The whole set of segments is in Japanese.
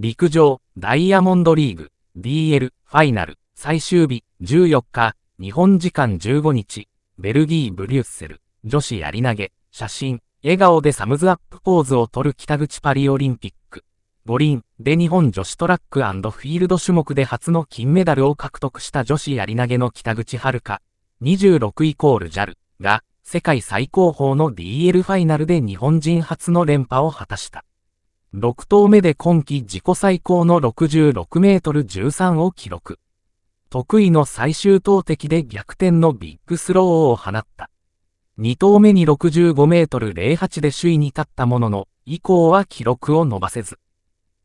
陸上、ダイヤモンドリーグ、DL、ファイナル、最終日、14日、日本時間15日、ベルギー・ブリュッセル、女子やり投げ、写真、笑顔でサムズアップポーズを取る北口パリオリンピック。五輪で日本女子トラックフィールド種目で初の金メダルを獲得した女子やり投げの北口遥26イコール JAL が世界最高峰の DL ファイナルで日本人初の連覇を果たした。6投目で今季自己最高の66メートル13を記録。得意の最終投擲で逆転のビッグスローを放った。2投目に65メートル08で首位に立ったものの、以降は記録を伸ばせず。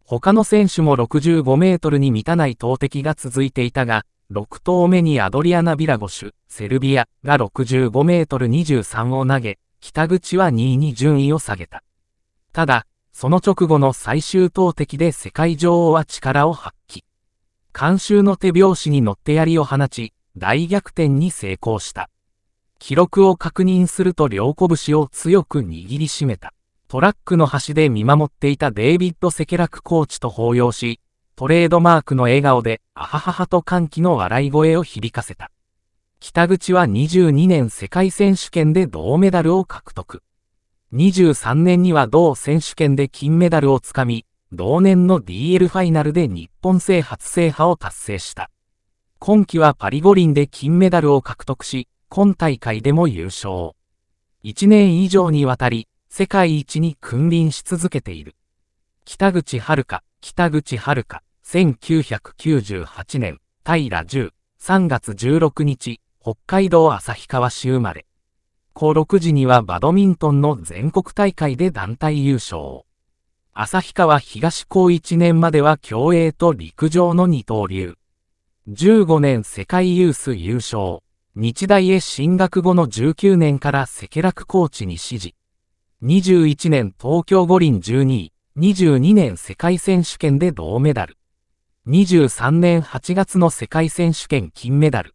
他の選手も65メートルに満たない投擲が続いていたが、6投目にアドリアナ・ビラゴシュ、セルビアが65メートル23を投げ、北口は2位に順位を下げた。ただ、その直後の最終投擲で世界女王は力を発揮。監修の手拍子に乗って槍を放ち、大逆転に成功した。記録を確認すると両拳を強く握りしめた。トラックの端で見守っていたデイビッド・セケラクコーチと抱擁し、トレードマークの笑顔で、あはははと歓喜の笑い声を響かせた。北口は22年世界選手権で銅メダルを獲得。2 3年には同選手権で金メダルをつかみ、同年の DL ファイナルで日本勢初制覇を達成した。今季はパリ五輪で金メダルを獲得し、今大会でも優勝。1年以上にわたり、世界一に君臨し続けている。北口遥か、北口遥か、1998年、平10、3月16日、北海道旭川市生まれ。6時にはバドミントンの全国大会で団体優勝。旭川東高1年までは競泳と陸上の二刀流。15年世界ユース優勝。日大へ進学後の19年から赤楽コーチに指示。21年東京五輪12位、22年世界選手権で銅メダル。23年8月の世界選手権金メダル。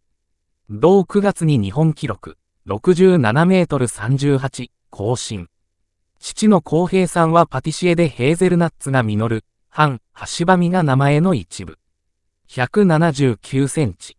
同9月に日本記録。67メートル38、更新。父の浩平さんはパティシエでヘーゼルナッツが実る、半、橋ばみが名前の一部。179センチ。